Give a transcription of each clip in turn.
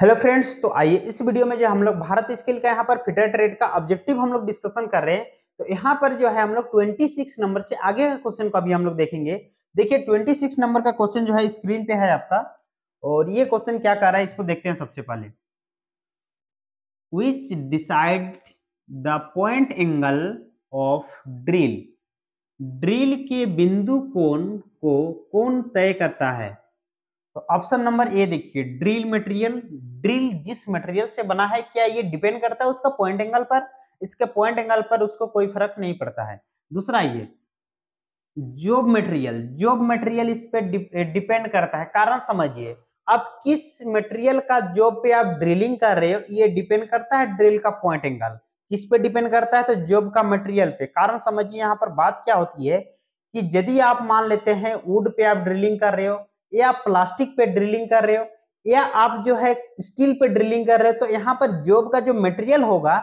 hello friends तो आइए इस वीडियो में जो हम लोग भारत स्किल का यहाँ पर फिटर ट्रेड का ऑब्जेक्टिव हम लोग डिस्कशन कर रहे हैं तो यहाँ पर जो है हम लोग 26 नंबर से आगे का क्वेश्चन को अभी हम लोग देखेंगे देखिए 26 नंबर का क्वेश्चन जो है स्क्रीन पे है आपका और ये क्वेश्चन क्या कर रहा है इसको देखते हैं सबसे पहले which decide the point angle of drill drill के बिंदु कोण को कौन तय करता है तो ऑप्शन नंबर ए देखिए ड्रिल मटेरियल ड्रिल जिस मटेरियल से बना है क्या ये डिपेंड करता है उसका पॉइंट एंगल पर इसके पॉइंट एंगल पर उसको कोई फर्क नहीं पड़ता है दूसरा ये जॉब मटेरियल जॉब मटेरियल इस पर डिपेंड करता है कारण समझिए आप किस मटेरियल का जॉब पे आप ड्रिलिंग कर रहे हो ये डिपेंड करता है ड्रिल का पॉइंट एंगल किस पे डिपेंड करता है तो जॉब का मटेरियल पे कारण समझिए यहाँ पर बात क्या होती है कि यदि आप मान लेते हैं वुड पे आप ड्रिलिंग कर रहे हो या प्लास्टिक पे ड्रिलिंग कर रहे हो या आप जो है स्टील पे ड्रिलिंग कर रहे हो तो यहाँ पर जॉब का जो मटेरियल होगा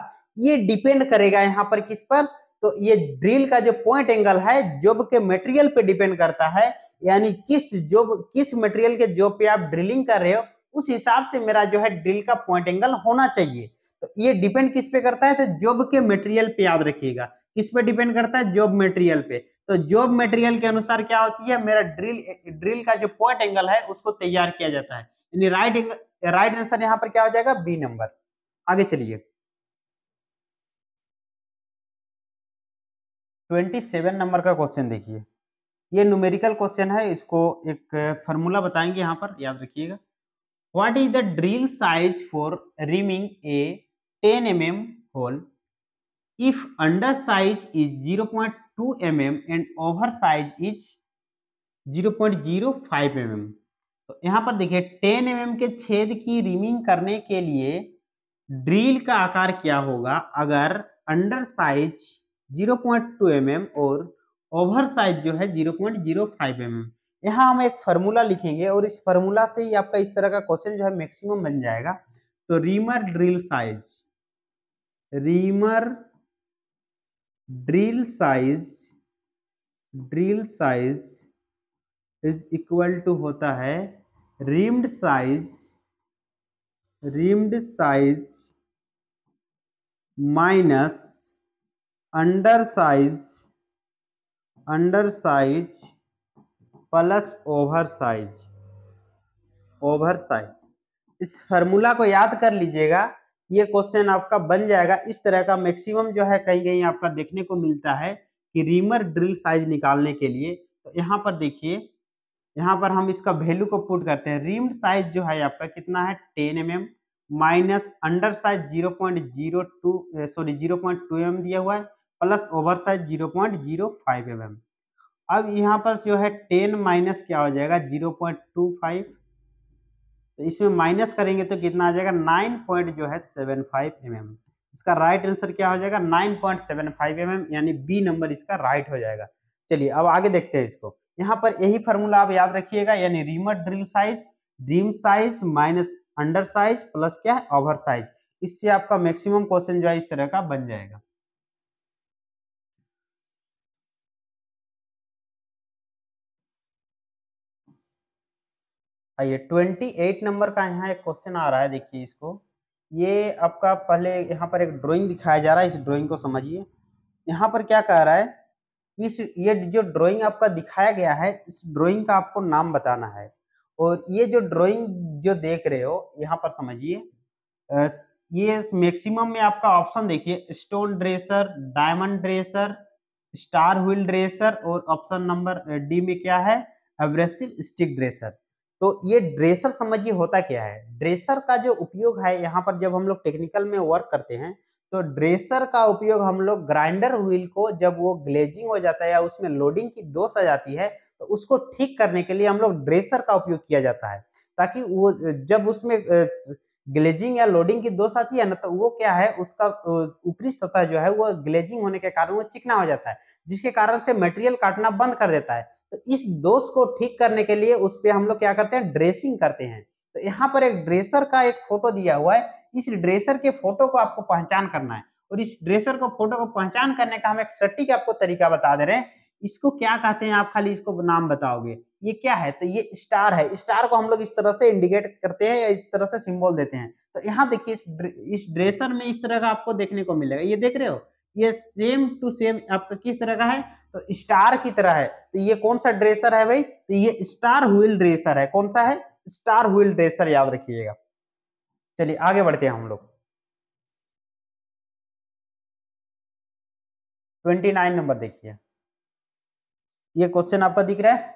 ये डिपेंड करेगा यहाँ पर किस पर तो ये ड्रिल का जो पॉइंट एंगल है जॉब के मटेरियल पे डिपेंड करता है यानी किस जॉब किस मटेरियल के जॉब पे आप ड्रिलिंग कर रहे हो उस हिसाब से मेरा जो है ड्रिल का पॉइंट एंगल होना चाहिए तो ये डिपेंड किस पे करता है तो जॉब के मटेरियल पे याद रखिएगा किस पे डिपेंड करता है जॉब मटेरियल पे तो जॉब मटेरियल के अनुसार क्या होती है मेरा ड्रिल ड्रिल का जो पॉइंट एंगल है उसको तैयार किया जाता है यानी राइट एंगल राइट आंसर यहाँ पर क्या हो जाएगा बी नंबर आगे चलिए 27 नंबर का क्वेश्चन देखिए ये न्यूमेरिकल क्वेश्चन है इसको एक फॉर्मूला बताएंगे यहाँ पर याद रखिएगा what is the drill size for reaming a 10 M M hole if under size is 0.2 2 mm and over size is 0.05 mm तो यहाँ पर देखिए 10 mm के छेद की रिमिंग करने के लिए ड्रिल का आकार क्या होगा अगर अंडर साइज 0.2 mm और ओवर साइज जो है 0.05 mm यहाँ हम एक फार्मूला लिखेंगे और इस फार्मूला से ही आपका इस तरह का क्वेश्चन जो है मैक्सिमम बन जाएगा तो reamer drill size reamer drill size drill size is equal to होता है reamed size reamed size minus under size under size plus over size over size इस फार्मूला को याद कर लीजिएगा ये क्वेश्चन आपका बन जाएगा इस तरह का मैक्सिमम जो है कहीं कहीं आपका देखने को मिलता है कि रीमर ड्रिल साइज निकालने के लिए तो यहाँ पर देखिए यहाँ पर हम इसका वैल्यू को पुट करते हैं रिम्ड साइज जो है आपका कितना है ten M M minus under size zero point zero two sorry zero point two M दिया हुआ है plus over size zero point zero five M M अब यहाँ पर जो है टेन माइनस क्या हो जाएगा जीरो पॉइंट टू फाइव तो इसमें माइनस करेंगे तो कितना आ जाएगा नाइन पॉइंट जो है सेवन फाइव एम एम इसका राइट आंसर क्या हो जाएगा nine point seven five M M यानी बी नंबर इसका राइट हो जाएगा चलिए अब आगे देखते हैं इसको यहाँ पर यही फार्मूला आप याद रखिएगा यानी रिमर ड्रिल साइज ड्रीम size minus under size plus क्या है ओवर साइज इससे आपका मैक्सिमम क्वेश्चन जो है इस तरह का बन जाएगा आइए ट्वेंटी एट नंबर का यहाँ एक क्वेश्चन आ रहा है देखिए इसको ये आपका पहले यहाँ पर एक ड्राइंग दिखाया जा रहा है इस ड्राइंग को समझिए यहाँ पर क्या कह रहा है कि इस ये जो ड्राइंग आपका दिखाया गया है इस ड्राइंग का आपको नाम बताना है और ये जो ड्राइंग जो देख रहे हो यहाँ पर समझिए ये मैक्सिमम में आपका ऑप्शन देखिए stone dresser diamond dresser star wheel dresser और ऑप्शन नंबर डी में क्या है एवरेसिव स्टिक ड्रेसर तो ये ड्रेसर समझिए होता क्या है ड्रेसर का जो उपयोग है यहाँ पर जब हम लोग टेक्निकल में वर्क करते हैं तो ड्रेसर का उपयोग हम लोग ग्राइंडर व्हील को जब वो ग्लेजिंग हो जाता है या उसमें लोडिंग की दोष आ जाती है तो उसको ठीक करने के लिए हम लोग ड्रेसर का उपयोग किया जाता है ताकि वो जब उसमें ग्लेजिंग या लोडिंग की दोष आती है ना तो वो क्या है उसका ऊपरी सतह जो है वो ग्लेजिंग होने के कारण वो चिकना हो जाता है जिसके कारण से मटेरियल काटना बंद कर देता है तो इस दोष को ठीक करने के लिए उस पर हम लोग क्या करते हैं ड्रेसिंग करते हैं तो यहाँ पर एक ड्रेसर का एक फोटो दिया हुआ है इस ड्रेसर के फोटो को आपको पहचान करना है और इस ड्रेसर को फोटो को पहचान करने का हम एक सटीक आपको तरीका बता दे रहे हैं इसको क्या कहते हैं आप खाली इसको नाम बताओगे ये क्या है तो ये स्टार है स्टार को हम लोग इस तरह से इंडिकेट करते हैं या इस तरह से सिंबल देते हैं तो यहाँ देखिए इस ड्रेसर में इस तरह का आपको देखने को मिलेगा ये देख रहे हो ये सेम टू सेम आपका किस तरह का है तो स्टार की तरह है तो ये कौन सा ड्रेसर है भाई तो ये स्टार व्हील ड्रेसर है कौन सा है स्टार व्हील ड्रेसर याद रखिएगा चलिए आगे बढ़ते हैं हम लोग ट्वेंटी नाइन नंबर देखिए ये क्वेश्चन आपका दिख रहा है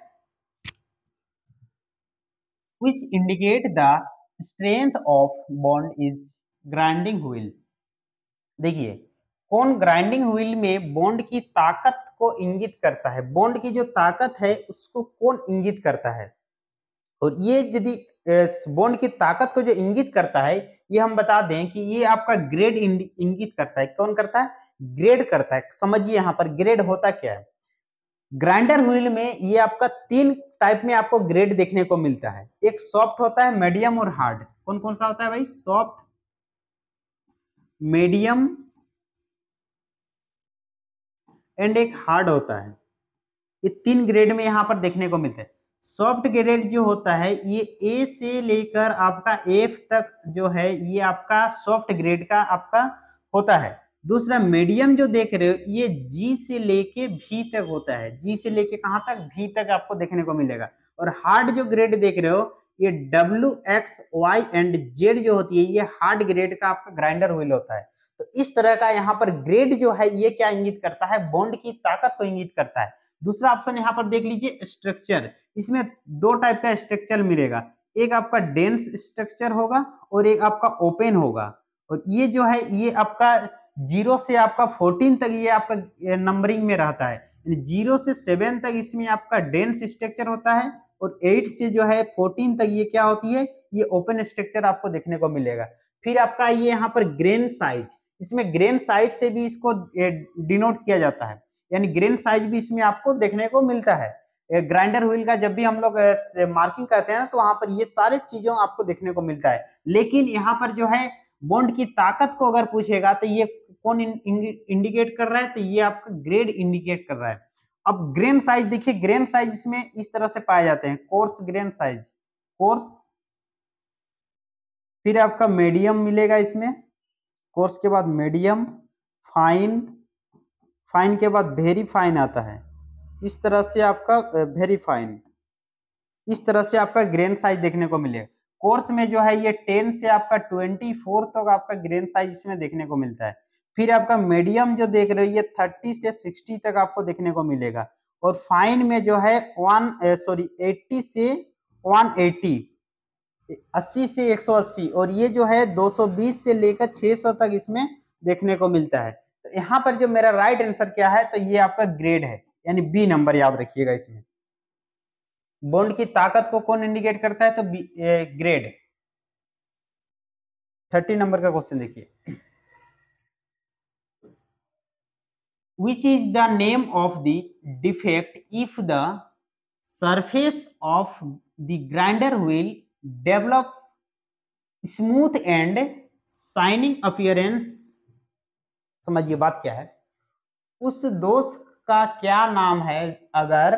which indicate the strength of bond is grinding wheel देखिए कौन ग्राइंडिंग व्हील में बॉन्ड की ताकत को इंगित करता है बॉन्ड की जो ताकत है उसको कौन इंगित करता है और ये यदि बॉन्ड की ताकत को जो इंगित करता है ये हम बता दें कि ये आपका ग्रेड इंगित करता है कौन करता है ग्रेड करता है समझिए यहाँ पर ग्रेड होता क्या है ग्राइंडर व्हील में ये आपका तीन टाइप में आपको ग्रेड देखने को मिलता है एक सॉफ्ट होता है मीडियम और हार्ड कौन कौन सा होता है भाई सॉफ्ट मीडियम एंड एक हार्ड होता है ये तीन ग्रेड में यहाँ पर देखने को मिलता है सॉफ्ट ग्रेड जो होता है ये ए से लेकर आपका एफ तक जो है ये आपका सॉफ्ट ग्रेड का आपका होता है दूसरा मीडियम जो देख रहे हो ये जी से लेके भी तक होता है जी से लेके कहाँ तक भी तक आपको देखने को मिलेगा और हार्ड जो ग्रेड देख रहे हो ये W X Y and Z जो होती है ये हार्ड ग्रेड का आपका ग्राइंडर व्हील होता है तो इस तरह का यहाँ पर ग्रेड जो है ये क्या इंगित करता है बॉन्ड की ताकत को इंगित करता है दूसरा ऑप्शन यहाँ पर देख लीजिए स्ट्रक्चर इसमें दो टाइप का स्ट्रक्चर मिलेगा एक आपका डेंस स्ट्रक्चर होगा और एक आपका ओपन होगा और ये जो है ये आपका जीरो से आपका फोर्टीन तक ये आपका नंबरिंग में रहता है जीरो से सेवन तक इसमें आपका डेंस स्ट्रक्चर होता है और एट से जो है फोर्टीन तक ये क्या होती है ये ओपन स्ट्रक्चर आपको देखने को मिलेगा फिर आपका ये यहाँ पर ग्रेन साइज इसमें ग्रेन साइज से भी इसको डिनोट किया जाता है यानी ग्रेन साइज भी इसमें आपको देखने को मिलता है ग्राइंडर व्हील का जब भी हम लोग मार्किंग करते हैं ना तो वहां पर ये सारे चीजों आपको देखने को मिलता है लेकिन यहाँ पर जो है बॉन्ड की ताकत को अगर पूछेगा तो ये कौन इंडिकेट कर रहा है तो ये आपका ग्रेड इंडिकेट कर रहा है अब ग्रेन साइज देखिए ग्रेन साइज इसमें इस तरह से पाए जाते हैं कोर्स ग्रेन साइज कोर्स फिर आपका मीडियम मिलेगा इसमें कोर्स के बाद मीडियम फाइन फाइन के बाद वेरी फाइन आता है इस तरह से आपका वेरी फाइन इस तरह से आपका ग्रेन साइज देखने को मिलेगा कोर्स में जो है ये टेन से आपका ट्वेंटी फोर तक तो आपका ग्रेन साइज इसमें देखने को मिलता है फिर आपका मीडियम जो देख रहे हो ये थर्टी से सिक्सटी तक आपको देखने को मिलेगा और फाइन में जो है वन सॉरी एट्टी से वन एट्टी अस्सी से एक सौ अस्सी और ये जो है दो सौ बीस से लेकर छह सौ तक इसमें देखने को मिलता है तो यहाँ पर जो मेरा राइट आंसर क्या है तो ये आपका ग्रेड है यानी बी नंबर याद रखिएगा इसमें बॉन्ड की ताकत को कौन इंडिकेट करता है तो बी ग्रेड थर्टी नंबर का क्वेश्चन देखिए which is the name of the defect if the surface of the grinder wheel develop smooth and shining appearance समझिए बात क्या है उस दोष का क्या नाम है अगर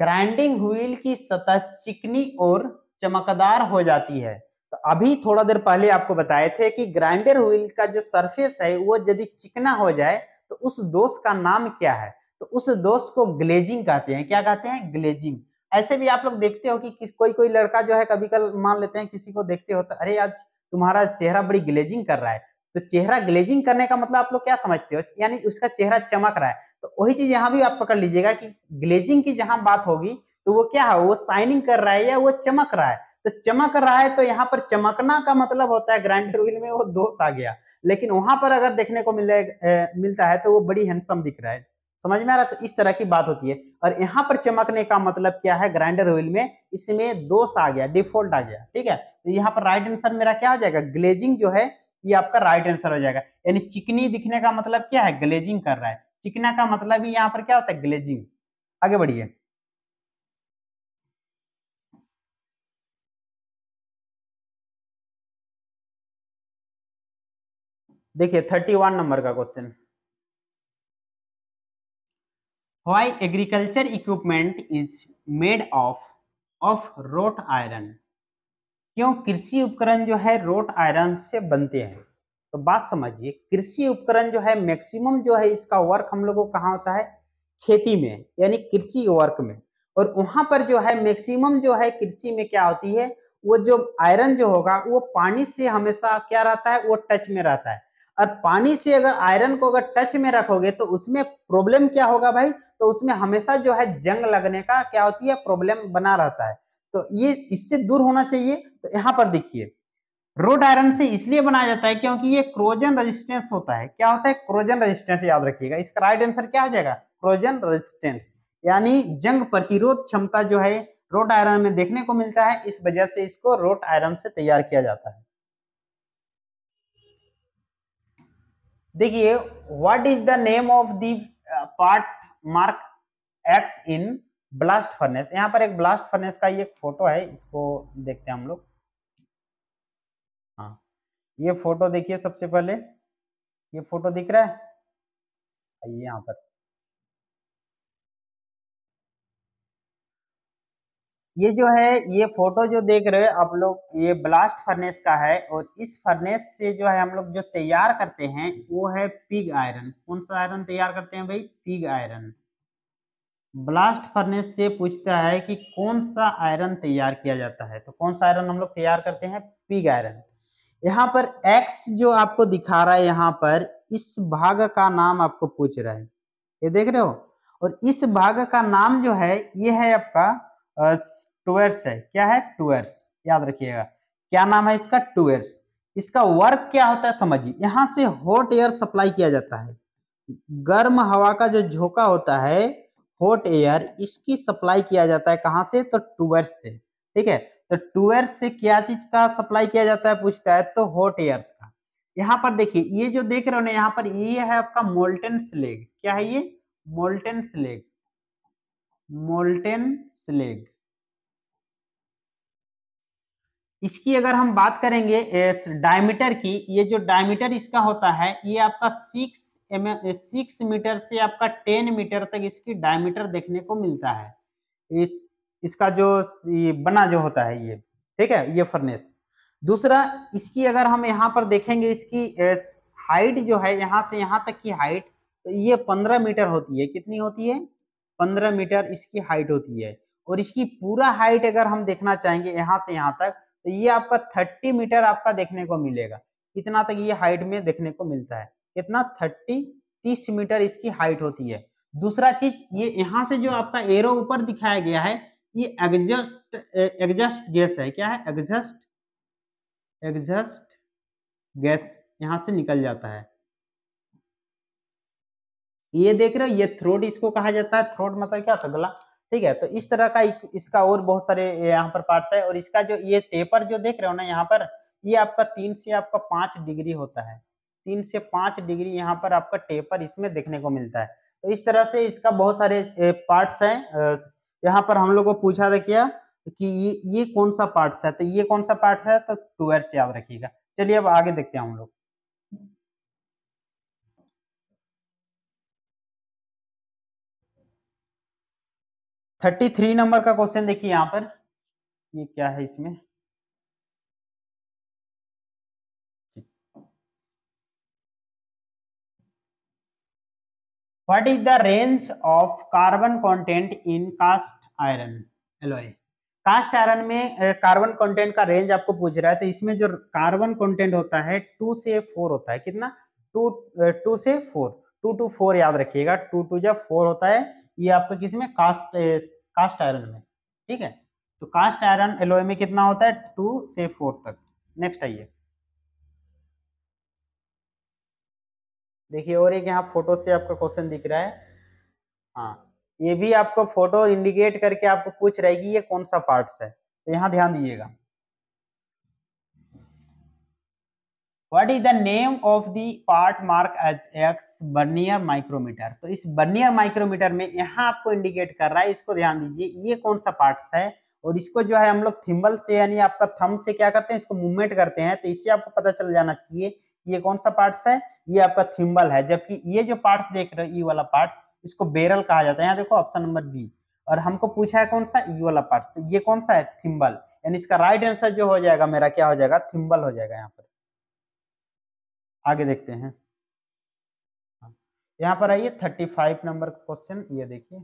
ग्राइंडिंग व्हील की सतह चिकनी और चमकदार हो जाती है तो अभी थोड़ा देर पहले आपको बताए थे कि ग्राइंडर व्हील का जो सरफेस है वो यदि चिकना हो जाए तो उस दोष का नाम क्या है तो उस दोष को ग्लेजिंग कहते हैं क्या कहते हैं ग्लेजिंग ऐसे भी आप लोग देखते हो कि किस कोई कोई लड़का जो है कभी कल मान लेते हैं किसी को देखते हो तो अरे आज तुम्हारा चेहरा बड़ी ग्लेजिंग कर रहा है तो चेहरा ग्लेजिंग करने का मतलब आप लोग क्या समझते हो यानी उसका चेहरा चमक रहा है तो वही चीज यहाँ भी आप पकड़ लीजिएगा कि ग्लेजिंग की जहां बात होगी तो वो क्या है वो साइनिंग कर रहा है या वो चमक रहा है तो चमक रहा है तो यहाँ पर चमकना का मतलब होता है ग्राइंडर व्हील में वो दोष आ गया लेकिन वहां पर अगर देखने को मिले मिलता है तो वो बड़ी हैंडसम दिख रहा है समझ में आ रहा है तो इस तरह की बात होती है और यहाँ पर चमकने का मतलब क्या है ग्राइंडर ऑयल में इसमें दोष आ गया डिफॉल्ट आ गया ठीक है तो यहाँ पर राइट आंसर मेरा क्या हो जाएगा ग्लेजिंग जो है ये आपका राइट आंसर हो जाएगा यानी चिकनी दिखने का मतलब क्या है ग्लेजिंग कर रहा है चिकना का मतलब ही यहाँ पर क्या होता है ग्लेजिंग आगे बढ़िए देखिए थर्टी वन नंबर का question why agriculture equipment is made of of wrought iron क्यों कृषि उपकरण जो है रोट आयरन से बनते हैं तो बात समझिए कृषि उपकरण जो है मैक्सिमम जो है इसका वर्क हम लोगों को कहाँ होता है खेती में यानी कृषि वर्क में और वहां पर जो है मैक्सिमम जो है कृषि में क्या होती है वो जो आयरन जो होगा वो पानी से हमेशा क्या रहता है वो टच में रहता है और पानी से अगर आयरन को अगर टच में रखोगे तो उसमें प्रॉब्लम क्या होगा भाई तो उसमें हमेशा जो है जंग लगने का क्या होती है प्रॉब्लम बना रहता है तो ये इससे दूर होना चाहिए तो यहाँ पर देखिए रोड आयरन से इसलिए बनाया जाता है क्योंकि ये क्रोजन रेजिस्टेंस होता है क्या होता है क्रोजन रेजिस्टेंस याद रखिएगा इसका राइट आंसर क्या हो जाएगा क्रोजन रेजिस्टेंस यानी जंग प्रतिरोध क्षमता जो है रोड आयरन में देखने को मिलता है इस वजह से इसको रोड आयरन से तैयार किया जाता है देखिए what is the name of the part mark X in blast furnace यहाँ पर एक ब्लास्ट फर्नेस का ये फोटो है इसको देखते हैं हम लोग हाँ ये फोटो देखिए सबसे पहले ये फोटो दिख रहा है यहाँ पर ये जो है ये फोटो जो देख रहे हैं आप लोग ये ब्लास्ट फर्नेस का है और इस फर्नेस से जो है हम लोग जो तैयार करते हैं वो है पिग आयरन कौन सा आयरन तैयार करते हैं भाई पिग आयरन ब्लास्ट फर्नेस से पूछता है कि कौन सा आयरन तैयार किया जाता है तो कौन सा आयरन हम लोग तैयार करते हैं पिग आयरन यहाँ पर एक्स जो आपको दिखा रहा है यहाँ पर इस भाग का नाम आपको पूछ रहा है ये देख रहे हो और इस भाग का नाम जो है ये है आपका टूर्स है क्या है टूर्स याद रखिएगा क्या नाम है इसका टूर्स इसका वर्क क्या होता है समझिए यहाँ से हॉट एयर सप्लाई किया जाता है गर्म हवा का जो झोंका होता है हॉट एयर इसकी सप्लाई किया जाता है कहाँ से तो टूअर्स से ठीक है तो टूअर्स से क्या चीज का सप्लाई किया जाता है पूछता है तो हॉट एयर्स का यहाँ पर देखिए ये जो देख रहे हो ना यहाँ पर ये है आपका मोल्टेन स्लेग क्या है ये मोल्टेन स्लेग मोल्टेन स्लेग इसकी अगर हम बात करेंगे डायमीटर की ये जो डायमीटर इसका होता है ये आपका सिक्स एम सिक्स मीटर से आपका टेन मीटर तक इसकी डायमीटर देखने को मिलता है इस इसका जो ये बना जो होता है ये ठीक है ये फर्नेस दूसरा इसकी अगर हम यहाँ पर देखेंगे इसकी हाइट जो है यहाँ से यहाँ तक की हाइट तो ये पंद्रह मीटर होती है कितनी होती है पंद्रह मीटर इसकी हाइट होती है और इसकी पूरा हाइट अगर हम देखना चाहेंगे यहाँ से यहाँ तक तो ये आपका थर्टी मीटर आपका देखने को मिलेगा कितना तक ये हाइट में देखने को मिलता है कितना थर्टी तीस मीटर इसकी हाइट होती है दूसरा चीज ये यहाँ से जो आपका एरो ऊपर दिखाया गया है ये एग्जस्ट एग्जस्ट गैस है क्या है एग्जस्ट एग्जस्ट गैस यहां से निकल जाता है ये देख रहे हो ये थ्रोट इसको कहा जाता है थ्रोट मतलब क्या गला ठीक है तो इस तरह का इसका और बहुत सारे यहाँ पर पार्ट्स है और इसका जो ये टेपर जो देख रहे हो ना यहाँ पर ये आपका तीन से आपका पांच डिग्री होता है तीन से पांच डिग्री यहाँ पर आपका टेपर इसमें देखने को मिलता है तो इस तरह से इसका बहुत सारे पार्ट्स है यहाँ पर हम लोग को पूछा था क्या कि ये ये कौन सा पार्ट्स है तो ये कौन सा पार्ट है तो टूअर्स याद रखिएगा चलिए अब आगे देखते हैं हम लोग थर्टी थ्री नंबर का क्वेश्चन देखिए यहां पर ये क्या है इसमें what is the range of carbon content in cast iron alloy cast iron में कार्बन कॉन्टेंट का रेंज आपको पूछ रहा है तो इसमें जो कार्बन कॉन्टेंट होता है टू से फोर होता है कितना टू टू से फोर टू टू फोर याद रखिएगा टू टू जब फोर होता है ये आपका किस में कास्ट कास्ट आयरन में ठीक है तो कास्ट आयरन एलोए में कितना होता है टू से फोर तक नेक्स्ट आइए देखिए और एक यहाँ फोटो से आपका क्वेश्चन दिख रहा है हाँ ये भी आपको फोटो इंडिकेट करके आपको पूछ रहेगी ये कौन सा पार्ट्स है तो यहाँ ध्यान दीजिएगा what is the name of the part mark H X vernier micrometer तो इस बर्नियर माइक्रोमीटर में यहाँ आपको इंडिकेट कर रहा है इसको ध्यान दीजिए ये कौन सा पार्ट है और इसको जो है हम लोग थिम्बल से यानी आपका थम से क्या करते हैं इसको मूवमेंट करते हैं तो इससे आपको पता चल जाना चाहिए ये कौन सा पार्ट्स है ये आपका थिम्बल है जबकि ये जो पार्ट्स देख रहे हो ई वाला पार्ट्स इसको बेरल कहा जाता है यहाँ देखो ऑप्शन नंबर बी और हमको पूछा है कौन सा ई वाला पार्ट तो ये कौन सा है थिम्बल यानी इसका राइट आंसर जो हो जाएगा मेरा क्या हो जाएगा थिम्बल हो जाएगा यहाँ पर आगे देखते हैं यहां पर आइए थर्टी फाइव नंबर का क्वेश्चन ये देखिए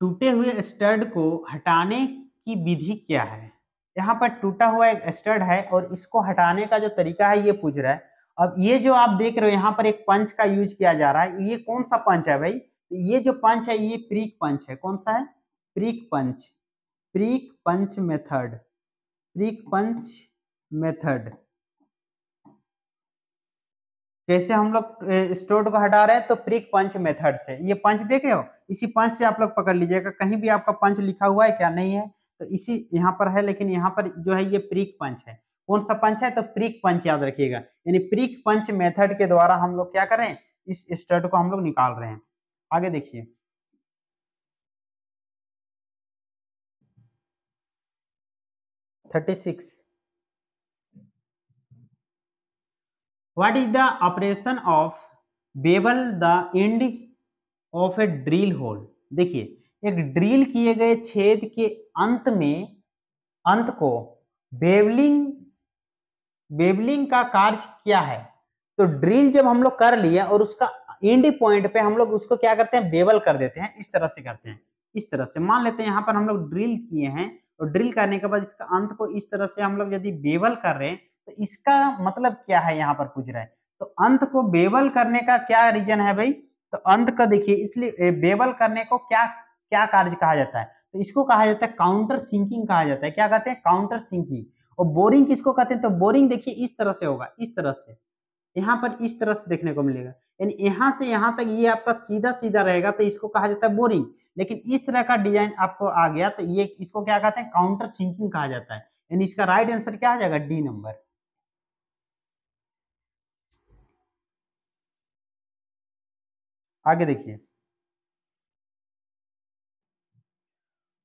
टूटे हुए स्टड को हटाने की विधि क्या है यहाँ पर टूटा हुआ एक स्टड है और इसको हटाने का जो तरीका है ये पूछ रहा है अब ये जो आप देख रहे हो यहाँ पर एक पंच का यूज किया जा रहा है ये कौन सा पंच है भाई तो ये जो पंच है ये प्रीक पंच है कौन सा है प्रीक पंच प्रीक पंच मेथड प्रीक पंच मेथड कैसे हम लोग स्टोर्ड को हटा रहे हैं तो प्रिक पंच मेथड से ये पंच देखे हो इसी पंच से आप लोग पकड़ लीजिएगा कहीं भी आपका पंच लिखा हुआ है क्या नहीं है तो इसी यहाँ पर है लेकिन यहाँ पर जो है ये प्रिक पंच है कौन सा पंच है तो प्रीक पंच याद रखिएगा यानी प्रीक पंच मेथड के द्वारा हम लोग क्या करें इस स्टड को हम लोग निकाल रहे हैं आगे देखिए thirty six what is the operation of bevel the end of a drill hole देखिए एक ड्रिल किए गए छेद के अंत में अंत को बेवलिंग बेबलिंग का कार्य क्या है तो ड्रिल जब हम लोग कर लिया और उसका एंड पॉइंट पे हम लोग उसको क्या करते हैं बेबल कर देते हैं इस तरह से करते हैं इस तरह से मान लेते हैं यहाँ पर हम लोग ड्रिल किए हैं और ड्रिल करने के बाद इसका अंत को इस तरह से हम लोग यदि बेबल कर रहे हैं तो इसका मतलब क्या है यहाँ पर पूछ रहा है तो अंत को बेबल करने का क्या रीजन है भाई तो अंत का देखिए इसलिए बेबल करने को क्या क्या कार्य कहा जाता है तो इसको कहा जाता है काउंटर सिंकिंग कहा जाता है क्या कहते हैं काउंटर सिंकिंग और बोरिंग किसको कहते हैं तो बोरिंग देखिए इस तरह से होगा इस तरह से यहाँ पर इस तरह से देखने को मिलेगा यानी यहाँ से यहाँ तक ये आपका सीधा सीधा रहेगा तो इसको कहा जाता है बोरिंग लेकिन इस तरह का डिजाइन आपको आ गया तो ये इसको क्या कहते हैं काउंटर सिंकिंग कहा जाता है यानी इसका राइट आंसर क्या आ जाएगा डी नंबर आगे देखिए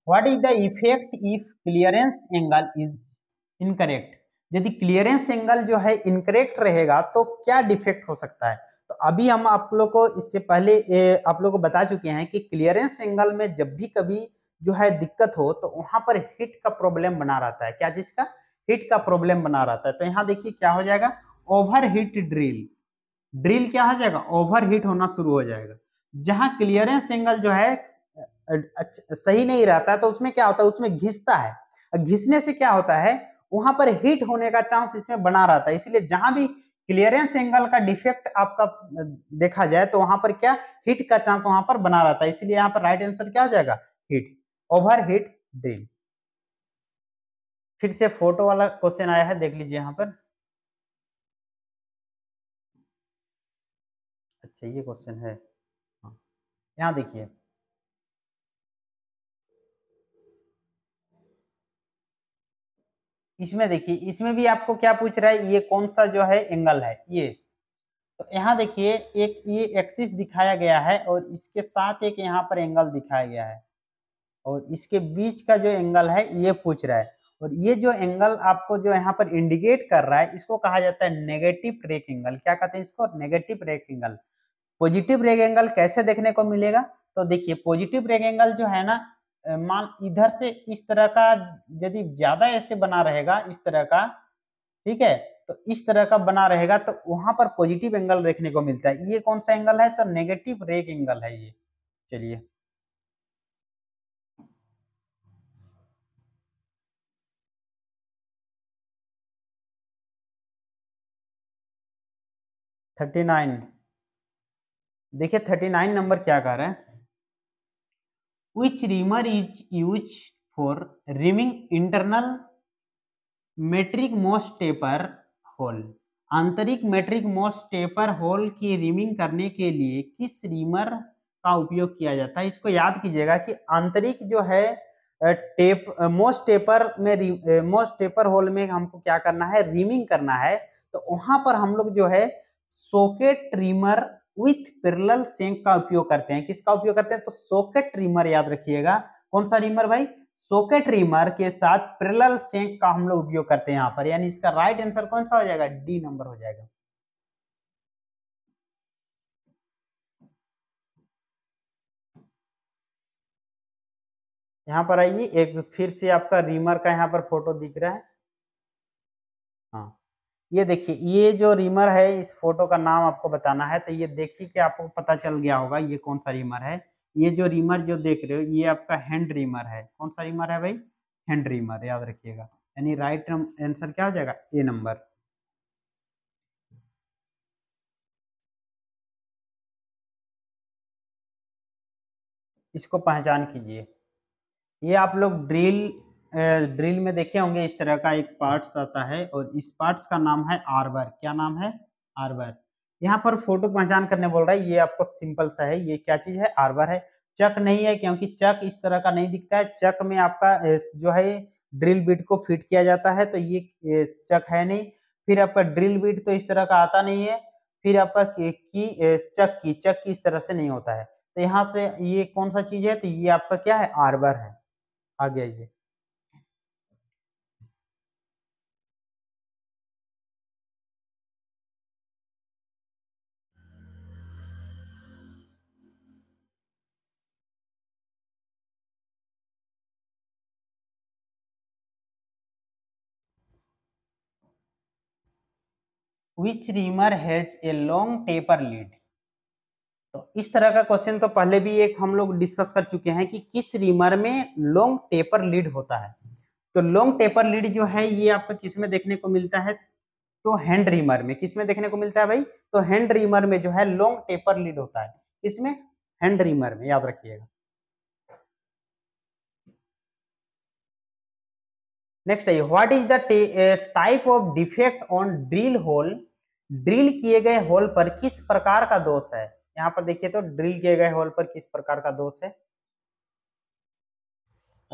what is the effect if clearance angle is incorrect यदि क्लियरेंस एंगल जो है इनकरेक्ट रहेगा तो क्या डिफेक्ट हो सकता है तो अभी हम आप लोग को इससे पहले ए, आप लोग को बता चुके हैं कि क्लियरेंस एंगल में जब भी कभी जो है दिक्कत हो तो वहां पर हिट का प्रॉब्लम बना रहता है क्या चीज का हिट का प्रॉब्लम बना रहता है तो यहाँ देखिए क्या हो जाएगा ओवर हिट ड्रिल ड्रिल क्या हो जाएगा ओवर हिट होना शुरू हो जाएगा जहां क्लियरेंस एंगल जो है अच्छा, सही नहीं रहता है तो उसमें क्या होता है उसमें घिसता है घिसने से क्या होता है वहां पर हिट होने का चांस इसमें बना रहता है इसलिए जहां भी क्लियरेंस एंगल का डिफेक्ट आपका देखा जाए तो वहां पर क्या हिट का चांस वहां पर बना रहता है इसलिए यहाँ पर राइट आंसर क्या हो जाएगा हिट ओवर हिट ड्रिल फिर से फोटो वाला क्वेश्चन आया है देख लीजिए यहाँ पर अच्छा ये क्वेश्चन है हाँ, यहाँ देखिए इसमें देखिए इसमें भी आपको क्या पूछ रहा है ये कौन सा जो है एंगल है ये तो यहाँ देखिए एक ये एक्सिस दिखाया गया है और इसके साथ एक यहाँ पर एंगल दिखाया गया है और इसके बीच का जो एंगल है ये पूछ रहा है और ये जो एंगल आपको जो यहाँ पर इंडिकेट कर रहा है इसको कहा जाता है नेगेटिव रेक एंगल क्या कहते हैं इसको negative rake angle positive rake angle कैसे देखने को मिलेगा तो देखिए पॉजिटिव रेक एंगल जो है ना मान इधर से इस तरह का यदि ज्यादा ऐसे बना रहेगा इस तरह का ठीक है तो इस तरह का बना रहेगा तो वहां पर पॉजिटिव एंगल देखने को मिलता है ये कौन सा एंगल है तो नेगेटिव रेक एंगल है ये चलिए थर्टी नाइन देखिए थर्टी नाइन नंबर क्या कर रहे हैं which reamer is used for reaming internal metric Morse taper hole आंतरिक मेट्रिक मोस टेपर होल की रिमिंग करने के लिए किस रीमर का उपयोग किया जाता है इसको याद कीजिएगा कि आंतरिक जो है टेप मोस्ट टेपर में मोस्ट टेपर होल में हमको क्या करना है रिमिंग करना है तो वहां पर हम लोग जो है सोकेट ट्रिमर विथ पैरेलल सेंक का उपयोग करते हैं किसका उपयोग करते हैं तो सॉकेट रिमर याद रखिएगा कौन सा रिमर भाई सॉकेट रिमर के साथ पैरेलल सेंक का हम लोग उपयोग करते हैं यहाँ पर यानी इसका राइट आंसर कौन सा हो जाएगा डी नंबर हो जाएगा यहाँ पर आइए एक फिर से आपका रीमर का यहाँ पर फोटो दिख रहा है हाँ ये देखिए ये जो रीमर है इस फोटो का नाम आपको बताना है तो ये देखिए कि आपको पता चल गया होगा ये कौन सा रीमर है ये जो रीमर जो देख रहे हो ये आपका हैंड रीमर है कौन सा रीमर है भाई हैंड रीमर याद रखिएगा यानी राइट आंसर क्या हो जाएगा ए नंबर इसको पहचान कीजिए ये आप लोग ड्रिल ड्रिल में देखे होंगे इस तरह का एक पार्ट्स आता है और इस पार्ट्स का नाम है आरबर क्या नाम है आर्बर यहाँ पर फोटो पहचान करने बोल रहा है ये आपको सिंपल सा है ये क्या चीज है आर्बर है चक नहीं है क्योंकि चक इस तरह का नहीं दिखता है चक में आपका जो है ड्रिल बीट को फिट किया जाता है तो ये चक है नहीं फिर आपका ड्रिल बीट तो इस तरह का आता नहीं है फिर आपका की चक की चक की इस तरह से नहीं होता है तो यहाँ से ये कौन सा चीज है तो ये आपका क्या है आर्बर है आगे आइए which reamer has a long taper lead तो इस तरह का क्वेश्चन तो पहले भी एक हम लोग डिस्कस कर चुके हैं कि किस रीमर में लॉन्ग टेपर लीड होता है तो लॉन्ग टेपर लीड जो है ये आपको किस में देखने को मिलता है तो हैंड रीमर में किस में देखने को मिलता है भाई तो हैंड रीमर में जो है लॉन्ग टेपर लीड होता है इसमें हैंड रीमर में याद रखिएगा नेक्स्ट आइए what is the type of defect on drill hole drill किए गए होल पर किस प्रकार का दोष है यहाँ पर देखिए तो ड्रिल किए गए होल पर किस प्रकार का दोष है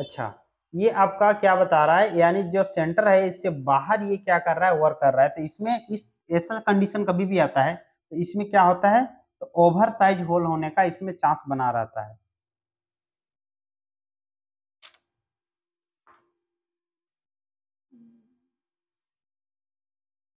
अच्छा ये आपका क्या बता रहा है यानी जो सेंटर है इससे बाहर ये क्या कर रहा है वर्क कर रहा है तो इसमें इस ऐसा कंडीशन कभी भी आता है तो इसमें क्या होता है तो ओवर साइज होल होने का इसमें चांस बना रहता है